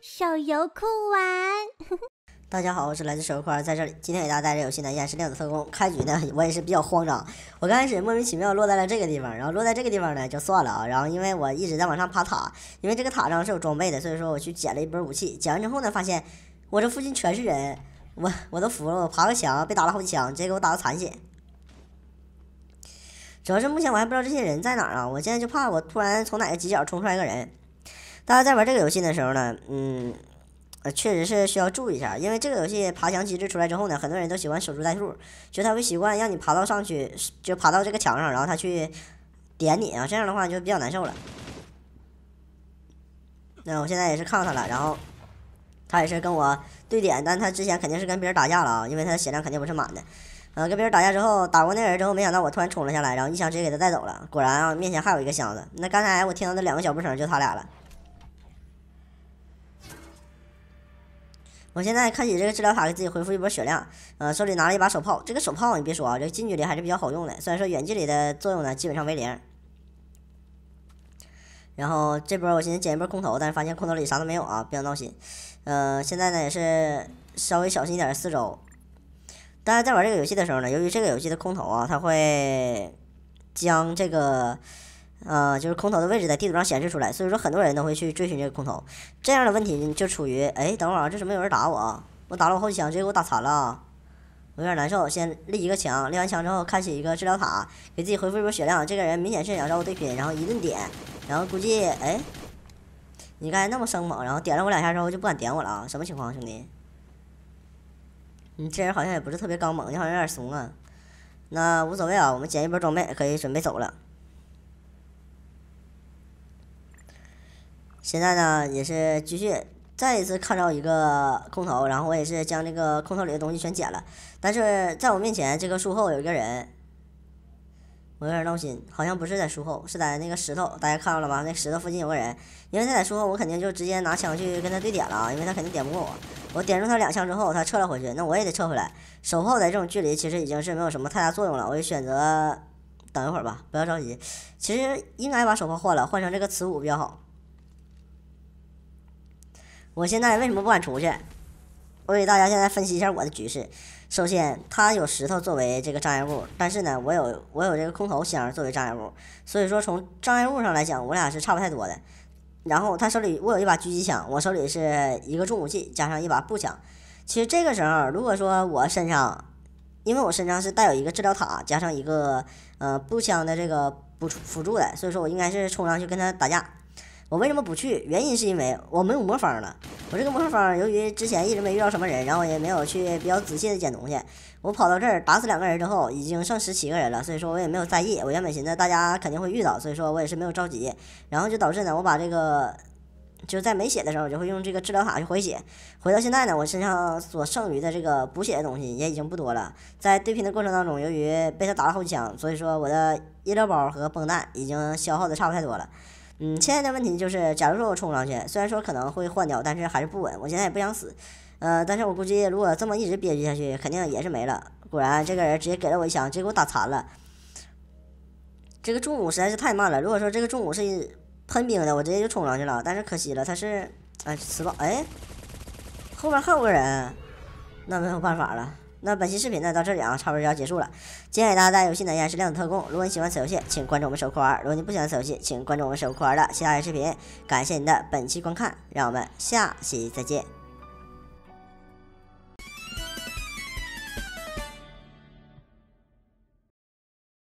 手游酷玩，大家好，我是来自手游酷玩，在这里今天给大家带来游戏依燕是量子特工》。开局呢，我也是比较慌张，我刚开始莫名其妙落在了这个地方，然后落在这个地方呢就算了啊。然后因为我一直在往上爬塔，因为这个塔上是有装备的，所以说我去捡了一波武器。捡完之后呢，发现我这附近全是人，我我都服了，我爬个墙被打了好几枪，直接给我打到残血。主要是目前我还不知道这些人在哪儿啊，我现在就怕我突然从哪个犄角冲出来个人。大家在玩这个游戏的时候呢，嗯，呃，确实是需要注意一下，因为这个游戏爬墙机制出来之后呢，很多人都喜欢守株待兔，就他会习惯让你爬到上去，就爬到这个墙上，然后他去点你啊，这样的话就比较难受了。那我现在也是看到他了，然后他也是跟我对点，但他之前肯定是跟别人打架了啊，因为他的血量肯定不是满的。呃，跟别人打架之后，打过那人之后，没想到我突然冲了下来，然后一枪直接给他带走了。果然啊，面前还有一个箱子。那刚才我听到那两个脚步声，就他俩了。我现在开启这个治疗卡，给自己恢复一波血量。呃，手里拿了一把手炮，这个手炮你别说啊，这近距离还是比较好用的，虽然说远距离的作用呢基本上为零。然后这波我先捡一波空投，但是发现空投里啥都没有啊，比较闹心。呃，现在呢也是稍微小心一点四周。大家在玩这个游戏的时候呢，由于这个游戏的空投啊，它会将这个，呃，就是空投的位置在地图上显示出来，所以说很多人都会去追寻这个空投。这样的问题就处于，哎，等会儿啊，这怎么有人打我？我打了我好几枪，直接给我打残了啊，我有点难受。先立一个墙，立完墙之后开启一个治疗塔，给自己恢复一波血量。这个人明显是想找我对拼，然后一顿点，然后估计，哎，你刚才那么生猛，然后点了我两下之后就不敢点我了啊？什么情况，兄弟？你这人好像也不是特别刚猛，你好像有点怂啊。那无所谓啊，我们捡一波装备，可以准备走了。现在呢，也是继续再一次看到一个空投，然后我也是将这个空投里的东西全捡了。但是在我面前这个树后有一个人。我有点闹心，好像不是在树后，是在那个石头。大家看到了吧？那石头附近有个人，因为他在树后，我肯定就直接拿枪去跟他对点了啊！因为他肯定点不过我，我点中他两枪之后，他撤了回去，那我也得撤回来。手炮在这种距离其实已经是没有什么太大作用了，我就选择等一会儿吧，不要着急。其实应该把手炮换了，换成这个磁武比较好。我现在为什么不敢出去？我给大家现在分析一下我的局势。首先，他有石头作为这个障碍物，但是呢，我有我有这个空投箱作为障碍物，所以说从障碍物上来讲，我俩是差不太多的。然后他手里我有一把狙击枪，我手里是一个重武器加上一把步枪。其实这个时候，如果说我身上，因为我身上是带有一个治疗塔加上一个呃步枪的这个辅辅助的，所以说我应该是冲上去跟他打架。我为什么不去？原因是因为我没有魔方了。我这个魔方，由于之前一直没遇到什么人，然后也没有去比较仔细的捡东西。我跑到这儿打死两个人之后，已经剩十七个人了，所以说我也没有在意。我原本寻思大家肯定会遇到，所以说我也是没有着急。然后就导致呢，我把这个就是在没血的时候，我就会用这个治疗卡去回血。回到现在呢，我身上所剩余的这个补血的东西也已经不多了。在对拼的过程当中，由于被他打了好几枪，所以说我的医疗包和绷带已经消耗的差不太多了。嗯，现在的问题就是，假如说我冲上去，虽然说可能会换掉，但是还是不稳。我现在也不想死，呃，但是我估计如果这么一直憋屈下去，肯定也是没了。果然，这个人直接给了我一枪，直接给我打残了。这个重弩实在是太慢了。如果说这个重弩是喷兵的，我直接就冲上去了。但是可惜了，他是哎死吧，哎，后面还有个人，那没有办法了。那本期视频呢到这里啊，差不多就要结束了。今天给大家带来游戏呢依然是量子特工。如果你喜欢此游戏，请关注我们守酷二；儿；如果你不喜欢此游戏，请关注我们守酷二儿的其他视频。感谢您的本期观看，让我们下期再见。